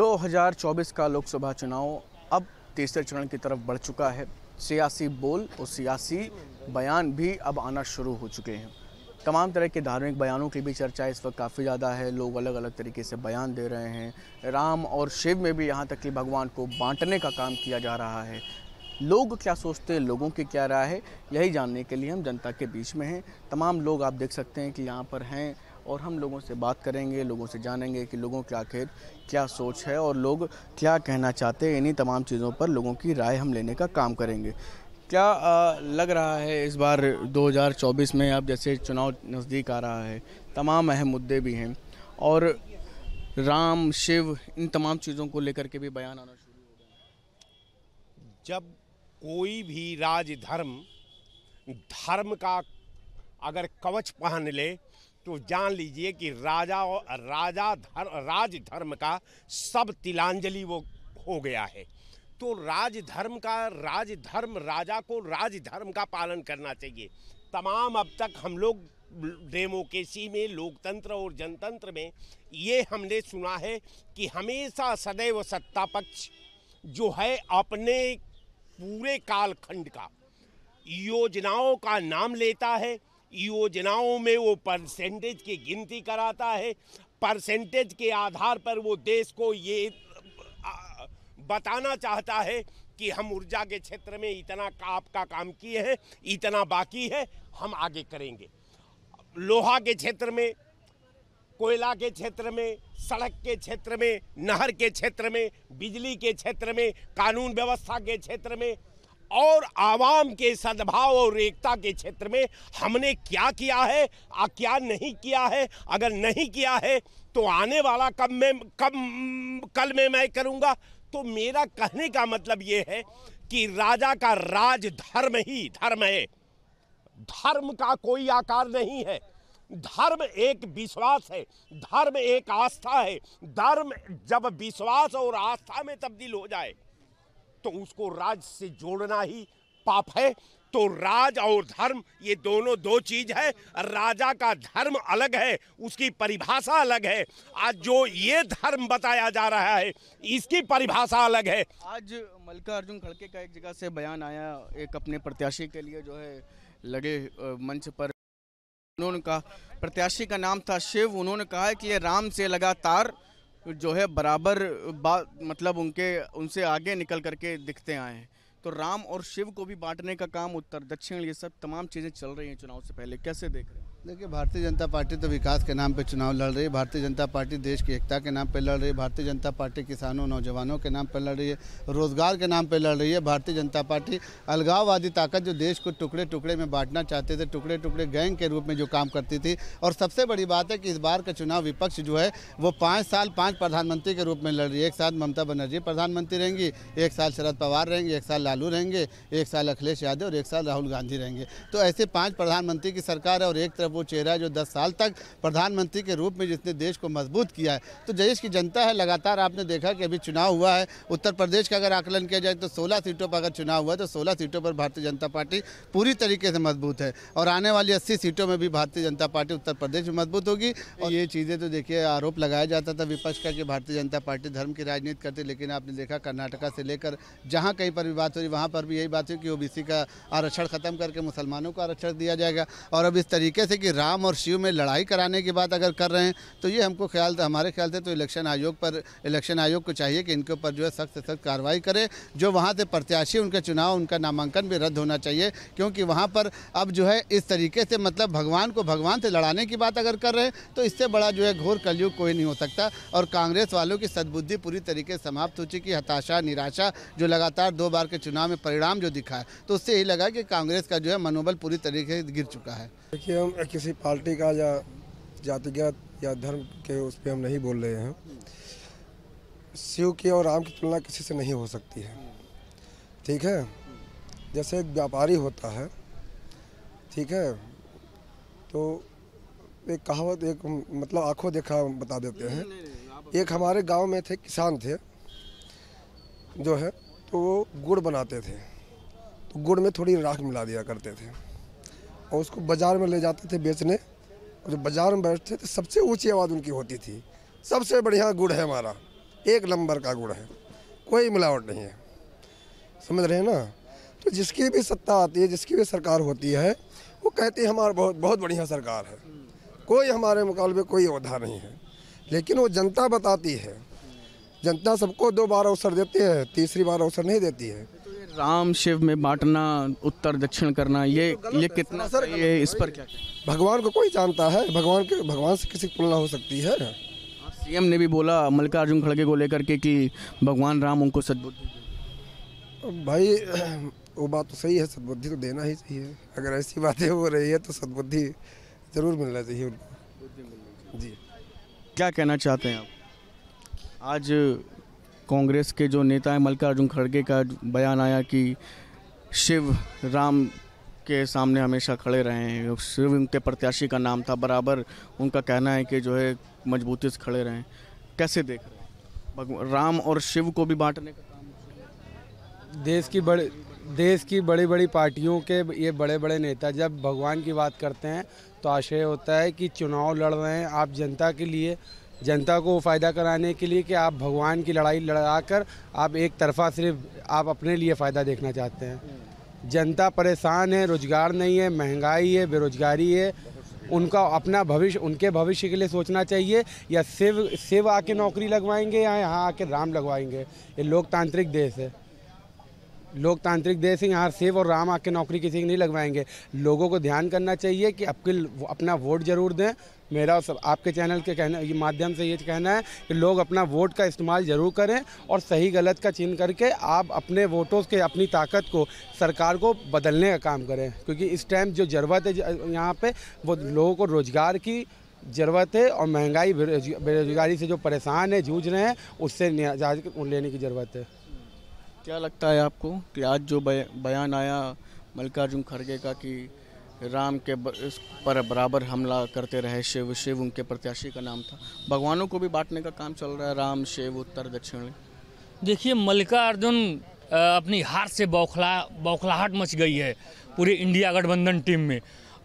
2024 का लोकसभा चुनाव अब तीसरे चरण की तरफ बढ़ चुका है सियासी बोल और सियासी बयान भी अब आना शुरू हो चुके हैं तमाम तरह के धार्मिक बयानों की भी चर्चा इस वक्त काफ़ी ज़्यादा है लोग अलग अलग तरीके से बयान दे रहे हैं राम और शिव में भी यहाँ तक कि भगवान को बांटने का काम किया जा रहा है लोग क्या सोचते हैं लोगों की क्या राय है यही जानने के लिए हम जनता के बीच में हैं तमाम लोग आप देख सकते हैं कि यहाँ पर हैं और हम लोगों से बात करेंगे लोगों से जानेंगे कि लोगों के आखिर क्या सोच है और लोग क्या कहना चाहते हैं इन्हीं तमाम चीज़ों पर लोगों की राय हम लेने का काम करेंगे क्या आ, लग रहा है इस बार 2024 में अब जैसे चुनाव नज़दीक आ रहा है तमाम अहम मुद्दे भी हैं और राम शिव इन तमाम चीज़ों को लेकर के भी बयान आना शुरू हो गए जब कोई भी राजधर्म धर्म का अगर कवच पहन ले तो जान लीजिए कि राजा और राजा धर्म राज धर्म का सब तिलांजलि वो हो गया है तो राज धर्म का राज धर्म राजा को राज धर्म का पालन करना चाहिए तमाम अब तक हम लोग डेमोक्रेसी में लोकतंत्र और जनतंत्र में ये हमने सुना है कि हमेशा सदैव सत्ता पक्ष जो है अपने पूरे कालखंड का योजनाओं का नाम लेता है योजनाओं में वो परसेंटेज की गिनती कराता है परसेंटेज के आधार पर वो देश को ये बताना चाहता है कि हम ऊर्जा के क्षेत्र में इतना का आपका काम किए हैं इतना बाकी है हम आगे करेंगे लोहा के क्षेत्र में कोयला के क्षेत्र में सड़क के क्षेत्र में नहर के क्षेत्र में बिजली के क्षेत्र में कानून व्यवस्था के क्षेत्र में और आवाम के सद्भाव और एकता के क्षेत्र में हमने क्या किया है आ क्या नहीं किया है अगर नहीं किया है तो आने वाला कब में कब कल में मैं करूंगा तो मेरा कहने का मतलब ये है कि राजा का राज धर्म ही धर्म है धर्म का कोई आकार नहीं है धर्म एक विश्वास है धर्म एक आस्था है धर्म जब विश्वास और आस्था में तब्दील हो जाए तो उसको राज से जोड़ना ही पाप है तो राज और धर्म ये दोनों दो चीज है राजा का धर्म अलग है उसकी परिभाषा अलग है आज जो ये धर्म बताया जा रहा है इसकी परिभाषा अलग है आज मल्का अर्जुन खड़के का एक जगह से बयान आया एक अपने प्रत्याशी के लिए जो है लगे मंच पर उन्होंने कहा प्रत्याशी का नाम था शिव उन्होंने कहा कि ये राम से लगातार जो है बराबर बात मतलब उनके उनसे आगे निकल करके दिखते आए हैं तो राम और शिव को भी बांटने का काम उत्तर दक्षिण ये सब तमाम चीज़ें चल रही हैं चुनाव से पहले कैसे देख रहे हैं देखिए भारतीय जनता पार्टी तो विकास के नाम पर चुनाव लड़ रही है भारतीय जनता पार्टी देश की एकता के नाम पर लड़ रही है भारतीय जनता पार्टी किसानों नौजवानों के नाम पर लड़ रही है रोजगार के नाम पर लड़ रही है भारतीय जनता पार्टी अलगाववादी ताकत जो देश को टुकड़े टुकड़े में बांटना चाहते थे टुकड़े टुकड़े गैंग के रूप में जो काम करती थी और सबसे बड़ी बात है कि इस बार का चुनाव विपक्ष जो है वो पाँच साल पाँच प्रधानमंत्री के रूप में लड़ रही है एक साल ममता बनर्जी प्रधानमंत्री रहेंगी एक साल शरद पवार रहेंगे एक साल लालू रहेंगे एक साल अखिलेश यादव और एक साल राहुल गांधी रहेंगे तो ऐसे पाँच प्रधानमंत्री की सरकार है और एक तरफ वो चेहरा है जो दस साल तक प्रधानमंत्री के रूप में जिसने देश को मजबूत किया है तो देश की जनता है लगातार आपने देखा कि अभी चुनाव हुआ है उत्तर प्रदेश का अगर आकलन किया जाए तो सोलह सीटों पर अगर चुनाव हुआ तो सोलह सीटों पर भारतीय जनता पार्टी पूरी तरीके से मजबूत है और आने वाली अस्सी सीटों में भी भारतीय जनता पार्टी उत्तर प्रदेश में मजबूत होगी और ये चीज़ें तो देखिए आरोप लगाया जाता था विपक्ष का कि भारतीय जनता पार्टी धर्म की राजनीति करती लेकिन आपने देखा कर्नाटका से लेकर जहाँ कहीं पर भी बात हो रही वहाँ पर भी यही बात हुई कि ओ का आरक्षण खत्म करके मुसलमानों को आरक्षण दिया जाएगा और अब इस तरीके से कि राम और शिव में लड़ाई कराने की बात अगर कर रहे हैं तो ये हमको ख्याल था हमारे ख्याल से तो इलेक्शन आयोग पर इलेक्शन आयोग को चाहिए कि इनके ऊपर जो है सख्त से सख्त कार्रवाई करे जो वहाँ से प्रत्याशी उनके चुनाव उनका नामांकन भी रद्द होना चाहिए क्योंकि वहाँ पर अब जो है इस तरीके से मतलब भगवान को भगवान से लड़ाने की बात अगर कर रहे हैं तो इससे बड़ा जो है घोर कलयुग कोई नहीं हो सकता और कांग्रेस वालों की सदबुद्धि पूरी तरीके से समाप्त हो चुकी हताशा निराशा जो लगातार दो बार के चुनाव में परिणाम जो दिखा है तो उससे यही लगा कि कांग्रेस का जो है मनोबल पूरी तरीके से गिर चुका है देखिए हम किसी पार्टी का या जातिगत या धर्म के उस पर हम नहीं बोल रहे हैं शिव की और राम की तुलना किसी से नहीं हो सकती है ठीक है जैसे एक व्यापारी होता है ठीक है तो एक कहावत एक मतलब आंखों देखा बता देते हैं एक हमारे गांव में थे किसान थे जो है तो वो गुड़ बनाते थे तो गुड़ में थोड़ी राख मिला दिया करते थे और उसको बाज़ार में ले जाते थे बेचने और जब बाज़ार में बैठते तो सबसे ऊँची आवाज़ उनकी होती थी सबसे बढ़िया गुड़ है हमारा एक नंबर का गुड़ है कोई मिलावट नहीं है समझ रहे हैं ना तो जिसकी भी सत्ता आती है जिसकी भी सरकार होती है वो कहती है हमारा बहुत बहुत बढ़िया सरकार है कोई हमारे मुकाबले कोई योद्धा नहीं है लेकिन वो जनता बताती है जनता सबको दो बार अवसर देती है तीसरी बार अवसर नहीं देती है राम शिव में बांटना उत्तर दक्षिण करना ये तो ये कितना सर ये इस पर क्या भगवान को कोई जानता है भगवान के भगवान से किसी की तुलना हो सकती है हाँ, सीएम ने भी बोला मल्लिकार्जुन खड़गे को लेकर के कि भगवान राम उनको सदबुद्धि भाई वो बात तो सही है सदबुद्धि तो देना ही चाहिए अगर ऐसी बातें हो रही है तो सदबुद्धि ज़रूर मिलना चाहिए उनको जी क्या कहना चाहते हैं आप आज कांग्रेस के जो नेता हैं मल्लिकार्जुन खड़गे का बयान आया कि शिव राम के सामने हमेशा खड़े रहे हैं शिव उनके प्रत्याशी का नाम था बराबर उनका कहना है कि जो है मजबूती से खड़े रहें कैसे देख रहे हैं राम और शिव को भी बांटने का काम देश की बड़े देश की बड़ी बड़ी पार्टियों के ये बड़े बड़े नेता जब भगवान की बात करते हैं तो आशय होता है कि चुनाव लड़ रहे हैं आप जनता के लिए जनता को फ़ायदा कराने के लिए कि आप भगवान की लड़ाई लड़ा कर आप एक तरफा सिर्फ आप अपने लिए फ़ायदा देखना चाहते हैं जनता परेशान है रोज़गार नहीं है महंगाई है बेरोज़गारी है उनका अपना भविष्य उनके भविष्य के लिए सोचना चाहिए या सिर्फ सिर्फ आके नौकरी लगवाएंगे या यहाँ आके राम लगवाएंगे ये लोकतांत्रिक देश है लोकतांत्रिक देश है यहाँ सेव और राम आके नौकरी किसी की नहीं लगवाएंगे लोगों को ध्यान करना चाहिए कि आपके अपना वोट जरूर दें मेरा और सब आपके चैनल के कहने के माध्यम से ये कहना है कि लोग अपना वोट का इस्तेमाल ज़रूर करें और सही गलत का चिन्ह करके आप अपने वोटों के अपनी ताकत को सरकार को बदलने का काम करें क्योंकि इस टाइम जो ज़रूरत है यहाँ पर वो लोगों को रोज़गार की ज़रूरत है और महंगाई बेरोजगारी से जो परेशान है जूझ रहे हैं उससे लेने की ज़रूरत है क्या लगता है आपको कि आज जो बयान आया मल्लिकार्जुन खड़गे का कि राम के पर बराबर हमला करते रहे शिव शिव उनके प्रत्याशी का नाम था भगवानों को भी बांटने का काम चल रहा है राम शिव उत्तर दक्षिण देखिए मल्लिकार्जुन अपनी हार से बौखला बौखलाहट मच गई है पूरी इंडिया गठबंधन टीम में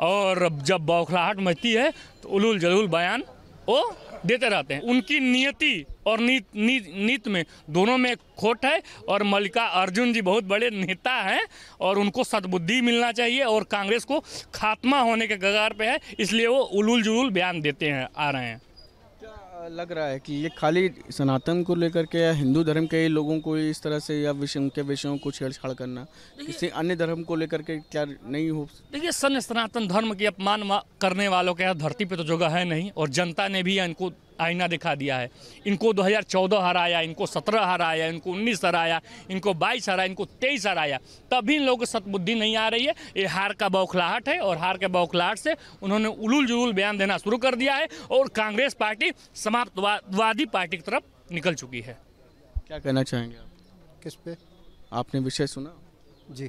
और जब बौखलाहट मचती है तो उलूल जलूल बयान वो देते रहते हैं उनकी नियति और नीत नीत नीत में दोनों में खोट है और मल्लिका अर्जुन जी बहुत बड़े नेता हैं और उनको सदबुद्धि मिलना चाहिए और कांग्रेस को खात्मा होने के कगार पे है इसलिए वो उलूल जुलूल बयान देते हैं आ रहे हैं लग रहा है कि ये खाली सनातन को लेकर के या हिंदू धर्म के लोगों को इस तरह से या विषय के विषयों को छेड़छाड़ करना किसी अन्य धर्म को लेकर के क्या नहीं हो देखिए सन सनातन धर्म के अपमान करने वालों के यहाँ धरती पे तो जगह है नहीं और जनता ने भी इनको आईना दिखा दिया है इनको 2014 हराया इनको 17 हराया इनको 19 हराया इनको 22 हराया इनको 23 हराया तभी इन लोगों को सतबुद्धि नहीं आ रही है ये हार का बौखलाहट है और हार के बौखलाहट से उन्होंने उलूल जुलूल बयान देना शुरू कर दिया है और कांग्रेस पार्टी समाप्तवादी पार्टी की तरफ निकल चुकी है क्या कहना चाहेंगे आप किस पे आपने विषय सुना जी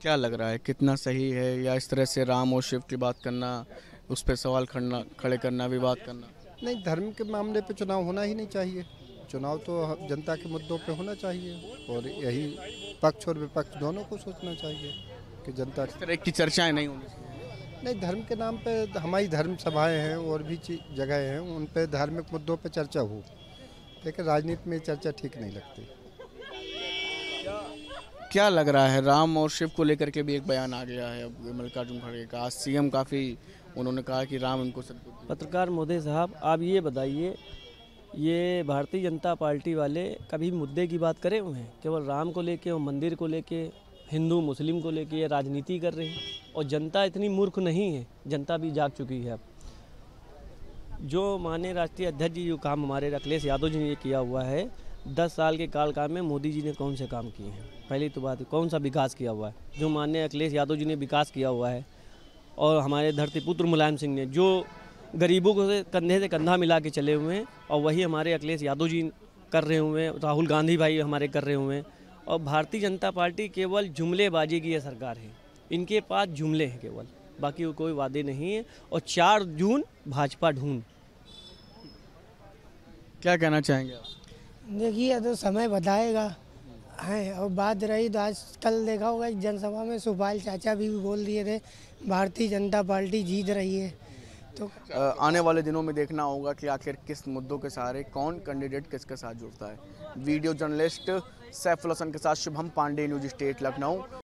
क्या लग रहा है कितना सही है या इस तरह से राम और शिव की बात करना उस पर सवाल खड़ना खड़े करना विवाद करना नहीं धर्म के मामले पे चुनाव होना ही नहीं चाहिए चुनाव तो जनता के मुद्दों पे होना चाहिए और यही पक्ष और विपक्ष दोनों को सोचना चाहिए कि जनता इस तरह की चर्चाएं नहीं होनी नहीं धर्म के नाम पे हमारी धर्म सभाएं हैं और भी जगह हैं उन पर धार्मिक मुद्दों पर चर्चा हो लेकिन राजनीति में चर्चा ठीक नहीं लगती क्या लग रहा है राम और शिव को लेकर के भी एक बयान आ गया है अब मल्लिकार्जुन खड़गे का आज सीएम काफ़ी उन्होंने कहा कि राम उनको पत्रकार मोदी साहब आप ये बताइए ये भारतीय जनता पार्टी वाले कभी मुद्दे की बात करे हुए हैं केवल राम को लेके और मंदिर को लेके हिंदू मुस्लिम को लेके ये राजनीति कर रहे हैं और जनता इतनी मूर्ख नहीं है जनता भी जाग चुकी है अब जो माने राष्ट्रीय अध्यक्ष जी जो काम हमारे अखिलेश यादव जी ने ये किया हुआ है दस साल के कालकाल में मोदी जी ने कौन से काम किए हैं पहली तो बात कौन सा विकास किया हुआ है जो माने अखिलेश यादव जी ने विकास किया हुआ है और हमारे धरतीपुत्र मुलायम सिंह ने जो गरीबों को से कंधे से कंधा मिला के चले हुए हैं और वही हमारे अखिलेश यादव जी कर रहे हुए हैं राहुल गांधी भाई हमारे कर रहे हुए हैं और भारतीय जनता पार्टी केवल जुमलेबाजी की यह सरकार है इनके पास जुमले हैं केवल बाकी कोई वादे नहीं है और चार जून भाजपा ढूंढ क्या कहना चाहेंगे देखिए तो समय बताएगा हैं और बात रही तो आज कल देखा होगा एक जनसभा में सुपाल चाचा भी बोल दिए थे भारतीय जनता पार्टी जीत रही है तो आने वाले दिनों में देखना होगा कि आखिर किस मुद्दों के सहारे कौन कैंडिडेट किसके साथ जुड़ता है वीडियो जर्नलिस्ट सैफुल हसन के साथ शुभम पांडे न्यूज स्टेट लखनऊ